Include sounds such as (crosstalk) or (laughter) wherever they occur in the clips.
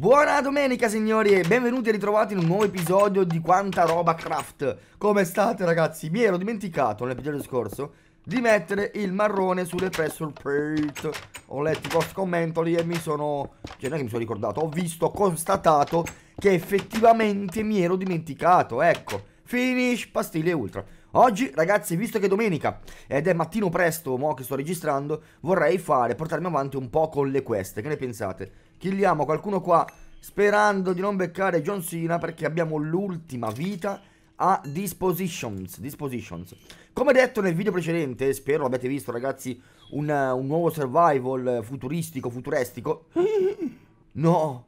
Buona domenica signori e benvenuti e ritrovati in un nuovo episodio di Quanta Roba Craft Come state ragazzi? Mi ero dimenticato nell'episodio scorso di mettere il marrone sulle pressure plate Ho letto i post commenti lì e mi sono... cioè non è che mi sono ricordato, ho visto, ho constatato che effettivamente mi ero dimenticato Ecco, finish pastiglie ultra Oggi ragazzi visto che è domenica ed è mattino presto mo che sto registrando Vorrei fare, portarmi avanti un po' con le quest, che ne pensate? Killiamo qualcuno qua sperando di non beccare John Cena perché abbiamo l'ultima vita a dispositions, dispositions. Come detto nel video precedente, spero l'abbiate visto ragazzi, un, un nuovo survival futuristico, futuristico. (laughs) No.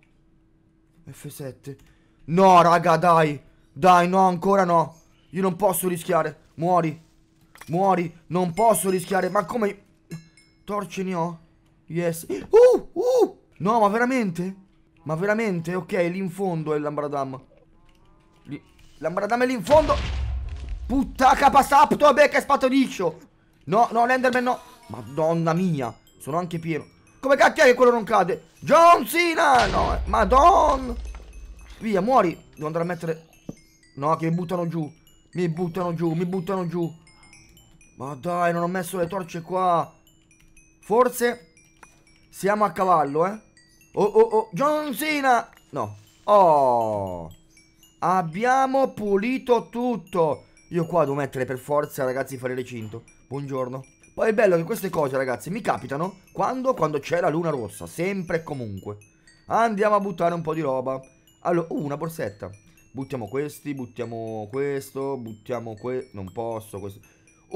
F7. No, raga, dai. Dai, no, ancora no. Io non posso rischiare. Muori. Muori. Non posso rischiare. Ma come... Torce ne ho? Yes. Uh, uh. No, ma veramente? Ma veramente? Ok, lì in fondo è l'Ambradam. Lì... L'Ambradam è lì in fondo. Puttaca pasapto, becca e spatoliccio. No, no, l'Enderman no. Madonna mia. Sono anche pieno. Come cacchio è che quello non cade? John Cena! No, eh, madonna. Via, muori. Devo andare a mettere... No, che mi buttano giù. Mi buttano giù, mi buttano giù. Ma dai, non ho messo le torce qua. Forse... Siamo a cavallo, eh. Oh, oh, oh. John Cena! No. Oh. Abbiamo pulito tutto. Io qua devo mettere per forza, ragazzi, fare recinto. Buongiorno. Poi è bello che queste cose, ragazzi, mi capitano quando? Quando c'è la luna rossa, sempre e comunque. Andiamo a buttare un po' di roba. Allora, uh, una borsetta. Buttiamo questi, buttiamo questo, buttiamo questo. Non posso questo.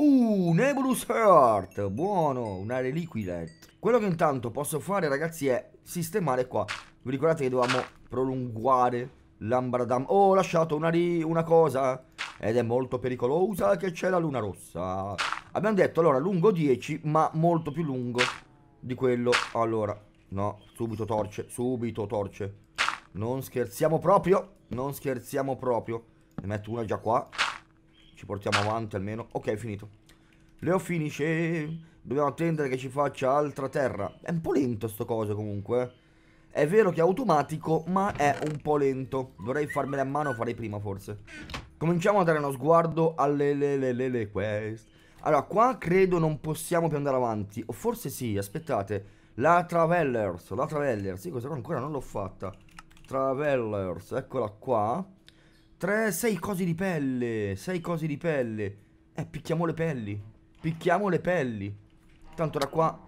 Uh, Nebulus Heart, buono, una reliquilet. Quello che intanto posso fare ragazzi è sistemare qua. Vi ricordate che dovevamo prolungare l'ambradam? Oh, ho lasciato una, una cosa eh, ed è molto pericolosa che c'è la luna rossa. Abbiamo detto allora lungo 10 ma molto più lungo di quello. Allora, no, subito torce, subito torce. Non scherziamo proprio, non scherziamo proprio. Ne metto una già qua. Ci portiamo avanti almeno. Ok, è finito. Leo finisce. Dobbiamo attendere che ci faccia altra terra. È un po' lento sto coso comunque. Eh. È vero che è automatico, ma è un po' lento. Dovrei farmela a mano, farei prima forse. Cominciamo a dare uno sguardo alle le, le, le, le quest. Allora, qua credo non possiamo più andare avanti. O forse sì, aspettate. La Travellers, la Travellers. sì, questa ancora non l'ho fatta. Travellers, eccola qua. Tre, sei cose di pelle. Sei cose di pelle. Eh, picchiamo le pelli. Picchiamo le pelli. Tanto da qua...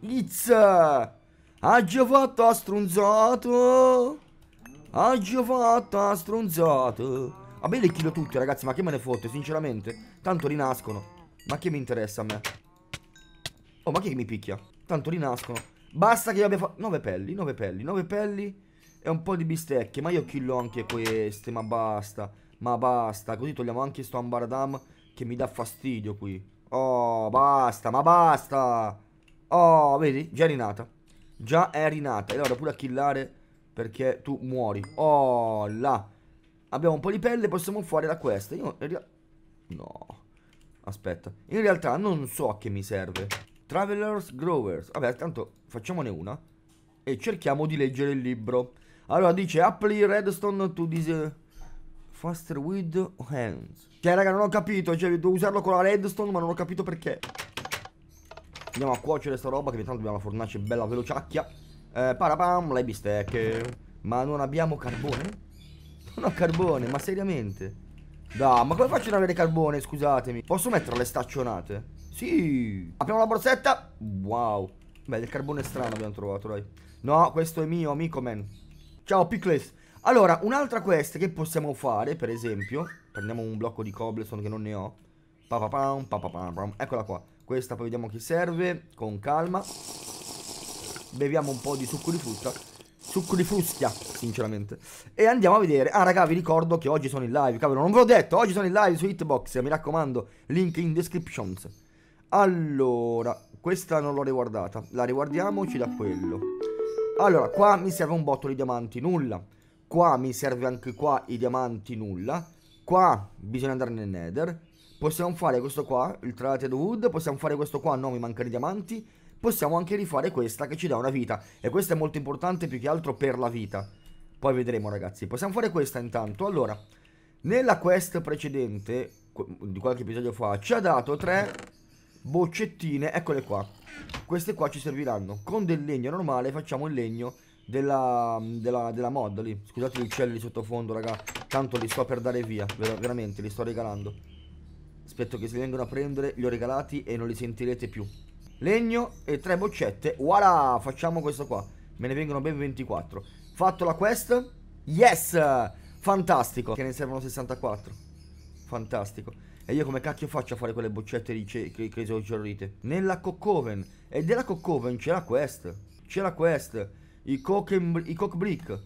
Izza! Ha già fatto a stronzato! Ha già fatto a stronzato! Vabbè le chilo tutte ragazzi, ma che me ne fotte, sinceramente. Tanto rinascono. Ma che mi interessa a me? Oh, ma che mi picchia? Tanto rinascono. Basta che io abbia fatto... Nove pelli, nove pelli, nove pelli e un po' di bistecche. Ma io killo anche queste, ma basta. Ma basta, così togliamo anche sto ambaradam che mi dà fastidio qui. Oh, basta, ma basta. Oh, vedi? Già è rinata. Già è rinata. E allora pure a killare perché tu muori. Oh, là. Abbiamo un po' di pelle, possiamo fare da questa. Io in realtà... No. Aspetta. In realtà non so a che mi serve. Travelers Growers. Vabbè, tanto facciamone una. E cerchiamo di leggere il libro. Allora dice Apply redstone to this eh, Faster with hands Cioè raga non ho capito Cioè devo usarlo con la redstone ma non ho capito perché Andiamo a cuocere sta roba Che intanto abbiamo la fornace bella velociacchia eh, Parapam le bistecche Ma non abbiamo carbone? Non ho carbone ma seriamente da, ma come faccio ad avere carbone? Scusatemi. Posso mettere le staccionate? Sì. Apriamo la borsetta. Wow. Beh, del carbone strano abbiamo trovato, dai. No, questo è mio, amico, man. Ciao Picles. Allora, un'altra quest che possiamo fare, per esempio, prendiamo un blocco di cobblestone che non ne ho. Pa -pa -pam, pa -pam, Eccola qua. Questa poi vediamo chi serve, con calma. Beviamo un po' di succo di frutta. Succo di fruschia, sinceramente. E andiamo a vedere. Ah, raga, vi ricordo che oggi sono in live. Cavolo, non ve l'ho detto. Oggi sono in live su Hitbox. Mi raccomando, link in descriptions Allora, questa non l'ho riguardata. La riguardiamoci da quello. Allora, qua mi serve un botto di diamanti, nulla. Qua mi serve anche qua i diamanti, nulla. Qua bisogna andare nel nether. Possiamo fare questo qua, il Tralated Wood. Possiamo fare questo qua, no, mi mancano i diamanti. Possiamo anche rifare questa che ci dà una vita. E questa è molto importante più che altro per la vita. Poi vedremo, ragazzi. Possiamo fare questa intanto. Allora, nella quest precedente, di qualche episodio fa, ci ha dato tre boccettine. Eccole qua. Queste qua ci serviranno. Con del legno normale facciamo il legno della, della, della mod lì. Scusate gli uccelli sottofondo, raga. Tanto li sto per dare via. Ver veramente, li sto regalando. Aspetto che si vengano a prendere, li ho regalati e non li sentirete più. Legno e tre boccette. Voilà, facciamo questo qua. Me ne vengono ben 24. Fatto la quest? Yes! Fantastico. Che ne servono 64. Fantastico. E io come cacchio faccio a fare quelle boccette di Crazy c- c- Horrorite? Nella Cockhoven. E della Cockhoven c'era quest. C'era quest. I, cock- I Cockbrick.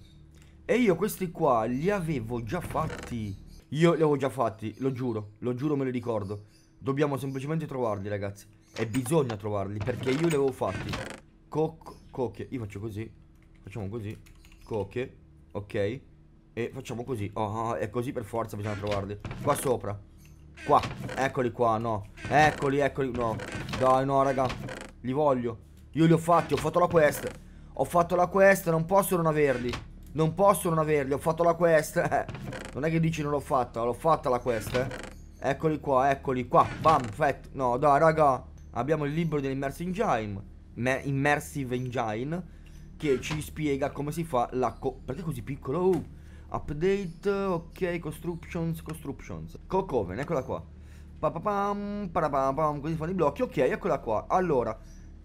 E io questi qua li avevo già fatti. Io li avevo già fatti, lo giuro. Lo giuro me li ricordo. Dobbiamo semplicemente trovarli ragazzi. E bisogna trovarli perché io li avevo fatti. Coc- cocche. Io faccio così. Facciamo così. Cocche. Ok. E facciamo così. oh, è così per forza bisogna trovarli. Qua sopra. Qua, eccoli qua, no Eccoli, eccoli, no Dai, no, raga Li voglio Io li ho fatti, ho fatto la quest Ho fatto la quest, non posso non averli Non posso non averli, ho fatto la quest (laughs) eh, Non è che dici non l'ho fatta, l'ho fatta la quest, eh Eccoli qua, eccoli qua Bam, perfetto No, dai, raga Abbiamo il libro dell'Immersive Engine Immersive Engine Che ci spiega come si fa la co Perché è così piccolo? Uh. Update, ok, constructions, constructions. Cocoven, eccola qua. Papapam, parapam, così fanno i blocchi. Ok, eccola qua. Allora,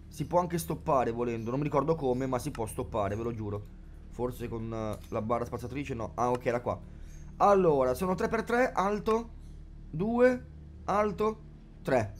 si può anche stoppare volendo. Non mi ricordo come, ma si può stoppare, ve lo giuro. Forse con uh, la barra spazzatrice, no. Ah, ok, era qua. Allora, sono 3x3, alto, 2, alto, 3.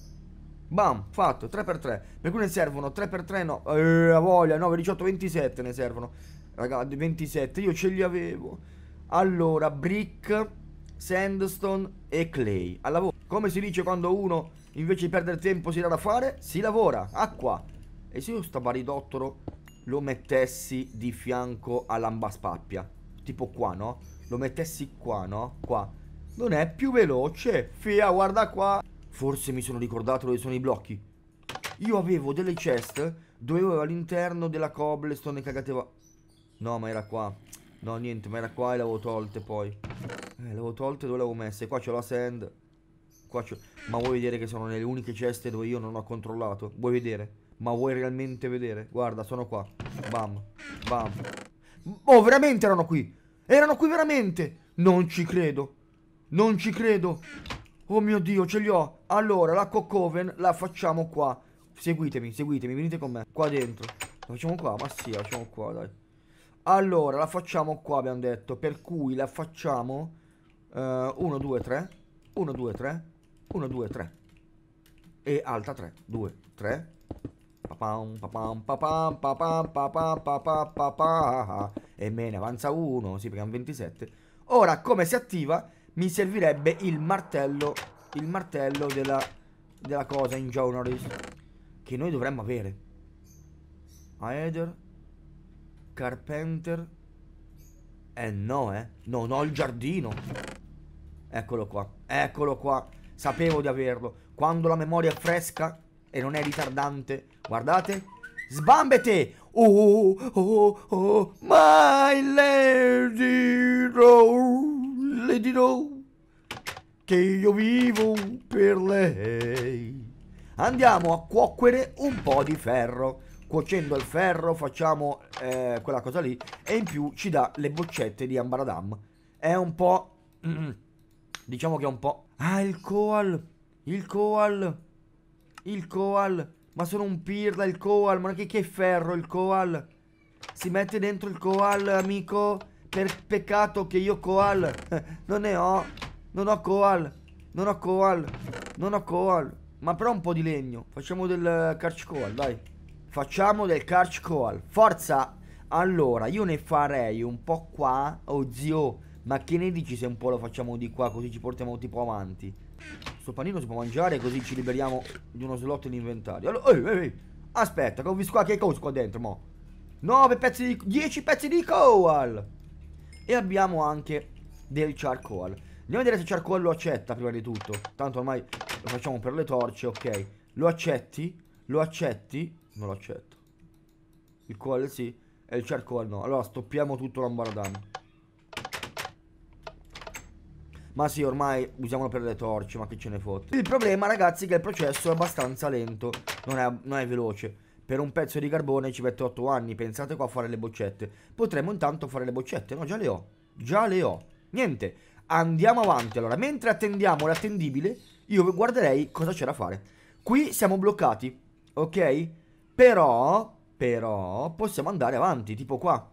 Bam, fatto, 3x3. Per cui ne servono 3x3, no. Eh, a voglia, 9, 18, 27 ne servono. Raga, 27, io ce li avevo. Allora, brick, sandstone e clay. Al lavoro. Come si dice quando uno, invece di perdere tempo, si dà da fare? Si lavora. Acqua. E se io sta baridottero lo mettessi di fianco all'ambaspappia? Tipo qua, no? Lo mettessi qua, no? Qua. Non è più veloce. Fia, guarda qua. Forse mi sono ricordato dove sono i blocchi. Io avevo delle chest dove avevo all'interno della cobblestone cagate... No, ma era qua. No, niente, ma era qua e l'avevo tolte poi. Eh, l'avevo tolte dove l'avevo messe? Qua c'è la sand. Qua c'ho... Ma vuoi vedere che sono nelle uniche ceste dove io non ho controllato? Vuoi vedere? Ma vuoi realmente vedere? Guarda, sono qua. Bam. Bam. Oh, veramente erano qui. Erano qui veramente. Non ci credo. Non ci credo. Oh mio Dio, ce li ho. Allora, la coven la facciamo qua. Seguitemi, seguitemi, venite con me. Qua dentro. La facciamo qua? Ma sì, la facciamo qua, dai. Allora, la facciamo qua, abbiamo detto. Per cui la facciamo... 1, 2, 3. 1, 2, 3. 1, 2, 3. E alta 3. 2, 3. E me ne avanza uno, sì perché è un 27. Ora, come si attiva, mi servirebbe il martello, il martello della, della cosa in Jonoris, che noi dovremmo avere. Aether, Carpenter. Eh no, eh. Non ho il giardino. Eccolo qua. Eccolo qua. Sapevo di averlo. Quando la memoria è fresca e non è ritardante. Guardate. Sbambete! Oh, oh, oh, my lady no, lady no, che io vivo per lei. Andiamo a cuocere un po' di ferro cuocendo il ferro facciamo eh, quella cosa lì e in più ci dà le boccette di Ambaradam. È un po'... Mm, diciamo che è un po'... Ah, il Koal! Il Koal! Il Koal! Ma sono un pirla il Koal! Ma che, che ferro il Koal! Si mette dentro il Koal, amico! Per peccato che io Koal (laughs) non ne ho! Non ho Koal! Non ho Koal! Non ho Koal! Ma però un po' di legno. Facciamo del eh, Karch Koal, dai. Facciamo del catch call. Forza! Allora, io ne farei un po' qua. Oh zio, ma che ne dici se un po' lo facciamo di qua così ci portiamo tipo avanti? Sto panino si può mangiare così ci liberiamo di uno slot in inventario. Allora, ehi, ehi, Aspetta, che ho visto qua che cosa qua dentro, mo. 9 pezzi di... 10 pezzi di coal! E abbiamo anche del charcoal. Andiamo a vedere se il charcoal lo accetta prima di tutto. Tanto ormai lo facciamo per le torce, ok. Lo accetti? Lo accetti? non lo accetto. Il coal sì. E il charcoal no. Allora stoppiamo tutto l'ambaradan. Ma sì, ormai usiamolo per le torce, ma che ce ne fotte. Il problema, ragazzi, è che il processo è abbastanza lento. Non è, non è veloce. Per un pezzo di carbone ci mette 8 anni. Pensate qua a fare le boccette. Potremmo intanto fare le boccette. No, già le ho. Già le ho. Niente. Andiamo avanti. Allora, mentre attendiamo l'attendibile, io guarderei cosa c'è da fare. Qui siamo bloccati. Ok? Però, però, possiamo andare avanti, tipo qua.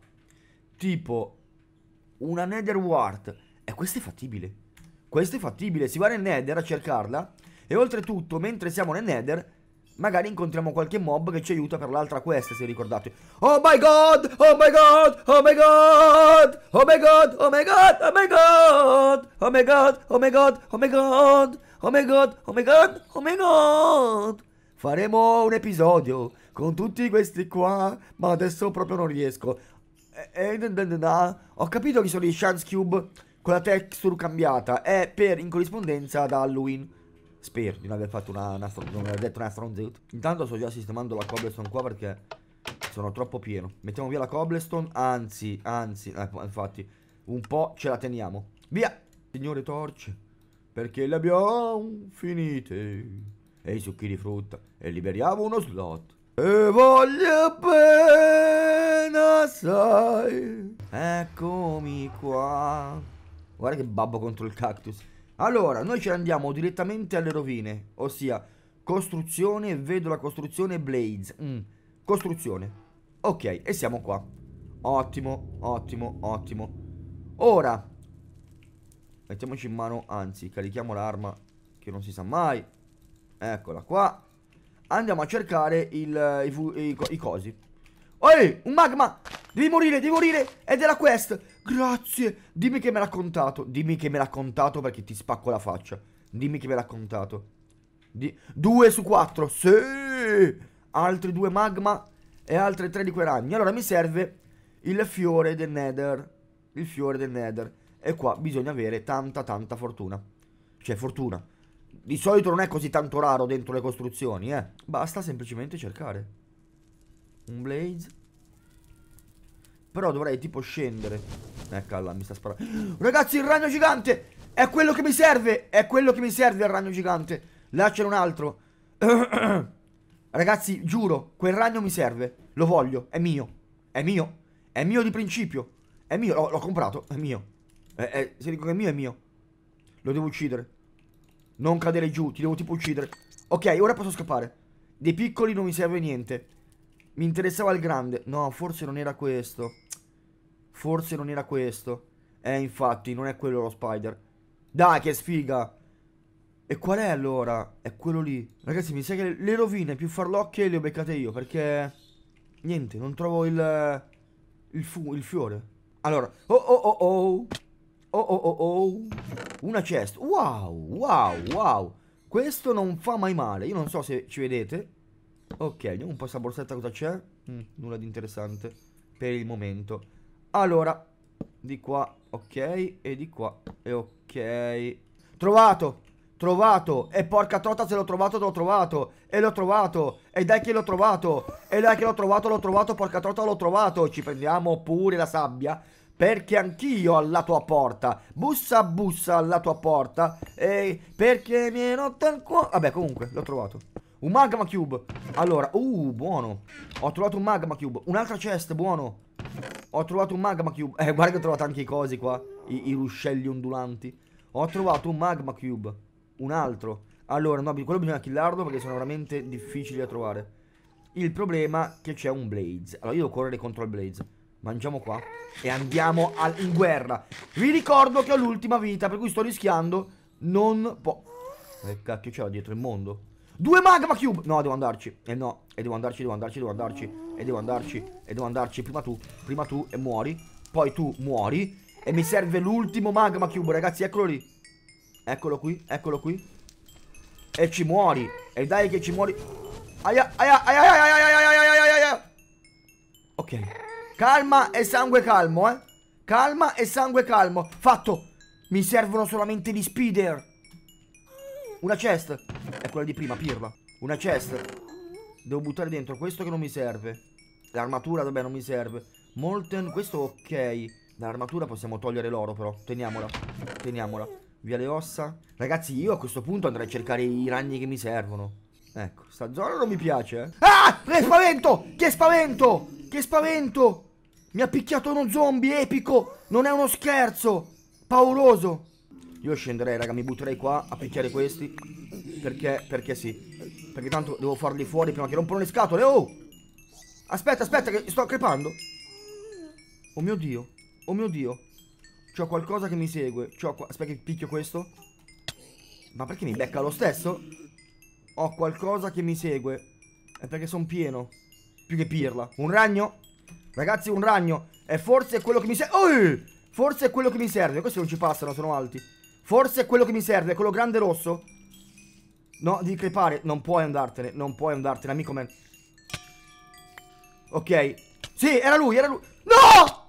Tipo, una Nether Wart. E questo è fattibile. Questo è fattibile. Si va nel Nether a cercarla. E oltretutto, mentre siamo nel Nether, magari incontriamo qualche mob che ci aiuta per l'altra quest, se ricordate. Oh my god! Oh my god! Oh my god! Oh my god! Oh my god! Oh my god! Oh my god! Oh my god! Oh my god! Oh my god! Oh my god! Oh my god! Faremo un episodio con tutti questi qua, ma adesso proprio non riesco. E, e, da, da, da. Ho capito che sono i Chance Cube con la texture cambiata. È per in corrispondenza ad Halloween. Spero di non aver fatto una, una, non aver detto una stronzut. Intanto sto già sistemando la cobblestone qua perché sono troppo pieno. Mettiamo via la cobblestone. Anzi, anzi, eh, infatti, un po' ce la teniamo. Via! Signore torce, perché le abbiamo finite. E i succhi di frutta. E liberiamo uno slot. E voglio bene sai Eccomi qua Guarda che babbo contro il cactus Allora, noi ci andiamo direttamente alle rovine Ossia, costruzione, vedo la costruzione Blades mm. Costruzione Ok, e siamo qua Ottimo, ottimo, ottimo Ora Mettiamoci in mano, anzi, carichiamo l'arma Che non si sa mai Eccola qua andiamo a cercare il, i, i, i, cosi. Ehi, un magma! Devi morire, devi morire! è della quest! Grazie! Dimmi che me l'ha contato. Dimmi che me l'ha contato perché ti spacco la faccia. Dimmi che me l'ha contato. due su quattro. Sì! Altri due magma e altre tre di quei ragni. Allora mi serve il fiore del nether. Il fiore del nether. E qua bisogna avere tanta tanta fortuna. Cioè fortuna di solito non è così tanto raro dentro le costruzioni, eh. Basta semplicemente cercare. Un blaze. Però dovrei tipo scendere. Eccola, mi sta sparando. (gasps) Ragazzi, il ragno gigante! È quello che mi serve! È quello che mi serve il ragno gigante! Là c'è un altro. (clears throat) Ragazzi, giuro, quel ragno mi serve. Lo voglio, è mio. È mio. È mio di principio. È mio, l'ho comprato, è mio. È, è, se dico che è mio, è mio. Lo devo uccidere. Non cadere giù, ti devo tipo uccidere. Ok, ora posso scappare. Dei piccoli non mi serve niente. Mi interessava il grande. No, forse non era questo. Forse non era questo. Eh, infatti, non è quello lo spider. Dai, che sfiga. E qual è allora? È quello lì. Ragazzi, mi sa che le rovine più farlocche le ho beccate io, perché... Niente, non trovo il... Il, fu, il fiore. Allora, oh oh oh oh. Oh oh oh oh. Una chest. Wow, wow, wow. Questo non fa mai male. Io non so se ci vedete. Ok, andiamo un po' questa borsetta cosa c'è. Mm, nulla di interessante per il momento. Allora, di qua, ok, e di qua, e ok. Trovato, trovato, e porca trota se l'ho trovato, l'ho trovato, e l'ho trovato, e dai che l'ho trovato, e dai che l'ho trovato, l'ho trovato, porca trota l'ho trovato. Ci prendiamo pure la sabbia perché anch'io alla tua porta, bussa bussa alla tua porta, e perché mi è rotta il cuore, vabbè comunque l'ho trovato. Un magma cube, allora, uh buono, ho trovato un magma cube, un'altra chest, buono, ho trovato un magma cube, eh guarda che ho trovato anche i cosi qua, i, i ruscelli ondulanti, ho trovato un magma cube, un altro, allora no, quello bisogna killarlo perché sono veramente difficili da trovare. Il problema è che c'è un Blaze. Allora io devo correre contro il Blaze. Mangiamo qua e andiamo in guerra. Vi ricordo che ho l'ultima vita, per cui sto rischiando. Non può. Che cacchio c'è dietro il mondo? Due magma cube! No, devo andarci. Eh no, e devo andarci, devo andarci, devo andarci. E devo andarci, e devo andarci. Prima tu, prima tu e muori. Poi tu muori. E mi serve l'ultimo magma cube, ragazzi, eccolo lì. Eccolo qui, eccolo qui. E ci muori. E dai che ci muori. Aia, aia, aia, aia, aia, aia, aia, aia, aia. Ok. Calma e sangue calmo, eh. Calma e sangue calmo. Fatto. Mi servono solamente gli speeder. Una chest. È quella di prima, pirla. Una chest. Devo buttare dentro questo che non mi serve. L'armatura, vabbè, non mi serve. Molten, questo ok. L'armatura possiamo togliere l'oro, però. Teniamola. Teniamola. Via le ossa. Ragazzi, io a questo punto andrei a cercare i ragni che mi servono. Ecco, sta zona non mi piace, eh. Ah! Che spavento! Che spavento! Che spavento! Mi ha picchiato uno zombie epico! Non è uno scherzo! Pauroso! Io scenderei, raga, mi butterei qua a picchiare questi. Perché, perché sì. Perché tanto devo farli fuori prima che rompano le scatole. Oh! Aspetta, aspetta, che sto crepando. Oh mio Dio. Oh mio Dio. C'ho qualcosa che mi segue. C'ho Aspetta che picchio questo. Ma perché mi becca lo stesso? Ho qualcosa che mi segue. È perché sono pieno più che pirla. Un ragno? Ragazzi, un ragno. È forse quello che mi serve. Oh! Forse è quello che mi serve. Questi non ci passano, sono alti. Forse è quello che mi serve, quello grande rosso. No, di crepare. Non puoi andartene, non puoi andartene, amico me. Ok. Sì, era lui, era lui. No!